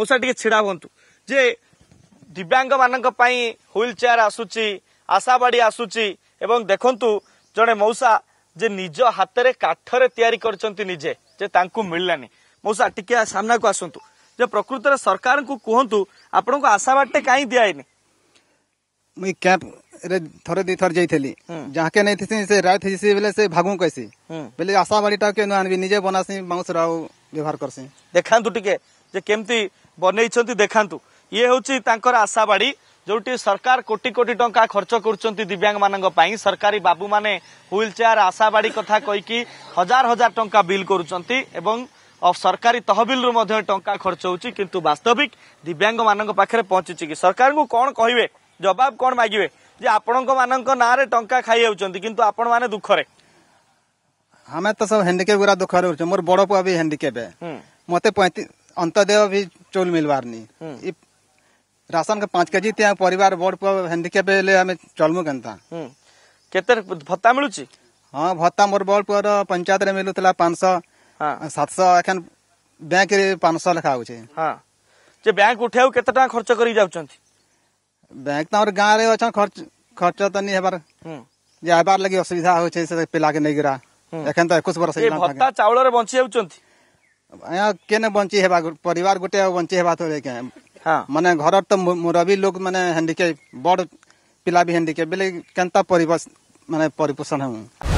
ମୁଁ ଟିକେ ଛିଡ଼ା ହୁଅନ୍ତୁ ଯେ ଦିବ୍ୟାଙ୍ଗ ମାନଙ୍କ ପାଇଁ ହ୍ୱିଲ୍ ଚେୟାର ଆସୁଛି ଆଶାବାଡ଼ି ଆସୁଛି ଏବଂ ଦେଖନ୍ତୁ ଜଣେ ମଉସା ଯେ ନିଜ ହାତରେ କାଠରେ ତିଆରି କରିଛନ୍ତି ନିଜେ ଯେ ତାଙ୍କୁ ମିଳିଲାନି ମଉସା ଟିକେ ସାମ୍ନାକୁ ଆସନ୍ତୁ ଯେ ପ୍ରକୃତରେ ସରକାରଙ୍କୁ କୁହନ୍ତୁ ଆପଣଙ୍କୁ ଆଶାବାଡ଼ିଟେ କାହିଁ ଦିଆହେଇନି ମୁଇଁ କ୍ୟାମ୍ପ ରେ ଥରେ ଦୁଇ ଥର ଯାଇଥିଲି ଯାହାକେ ନେଇଥିସି ସେ ରାୟ ଥିସି ବେଲେ ସେ ଭାଗୁ କହିସି ବେଲେ ଆଶାବାଡ଼ିଟା କେନ ଆଣିବି ନିଜେ ବନାସି ବାଉଁଶ ଆଉ ବ୍ୟବହାର କରସି ଦେଖାନ୍ତୁ ଟିକେ ଯେ କେମିତି ବନେଇଛନ୍ତି ଦେଖାନ୍ତୁ ଇଏ ହେଉଛି ତାଙ୍କର ଆଶାବାଡ଼ି ଯେଉଁଠି ସରକାର କୋଟି କୋଟି ଟଙ୍କା ଖର୍ଚ୍ଚ କରୁଛନ୍ତି ଦିବ୍ୟାଙ୍ଗମାନଙ୍କ ପାଇଁ ସରକାରୀ ବାବୁମାନେ ହ୍ୱିଲ୍ ଚେୟାର ଆଶାବାଡ଼ି କଥା କହିକି ହଜାର ହଜାର ଟଙ୍କା ବିଲ୍ କରୁଛନ୍ତି ଏବଂ ସରକାରୀ ତହବିଲରୁ ମଧ୍ୟ ଟଙ୍କା ଖର୍ଚ୍ଚ ହେଉଛି କିନ୍ତୁ ବାସ୍ତବିକ ଦିବ୍ୟାଙ୍ଗମାନଙ୍କ ପାଖରେ ପହଞ୍ଚୁଛି କି ସରକାରଙ୍କୁ କ'ଣ କହିବେ ଜବାବ କ'ଣ ମାଗିବେ ଯେ ଆପଣଙ୍କ ମାନଙ୍କ ନାଁରେ ଟଙ୍କା ଖାଇଯାଉଛନ୍ତି କିନ୍ତୁ ଆପଣମାନେ ଦୁଃଖରେ हमें तो सब हैंडीकेप गुरा दुख रोचे मोर बड़ पुआ भी हैंडीकेप है मत हम्म। पैंतीस भी चोल मिलवारनी हम्म। राशन के पांच के जी ते परिवार बड़ पुआ हैंडीकेप ले चलमु हम्म। केनता भत्ता मिलुची हाँ भत्ता मोर बड़ पुआ पंचायत रे मिलुतला 500 700 बैंक रे 500 लिखा हाँ। बैंक उठाउ केते खर्च बैंक त तो गाँव रे खर्च तो नहीं लगी असुविधा तो पिला के नहीं गिरा ଏଖାନ ତ ଏକୋଇଶ ବର୍ଷ ଭତ୍ତା ଚାଉଳରେ ବଞ୍ଚି ଯାଉଛନ୍ତି ଆଜ୍ଞା କେନେ ବଞ୍ଚି ହେବା ପରିବାର ଗୋଟେ ବଞ୍ଚି ହେବା ତ ମାନେ ଘରର ତ ମୁରବୀ ଲୋକ ମାନେ ହେଣ୍ଡିକେପ୍ ବଡ଼ ପିଲା ବି ହେଣ୍ଡିକେପ୍ ବେଲେ କେନ୍ତା ପରିବେଶ ମାନେ ପରିପୋଷଣ ହେଉ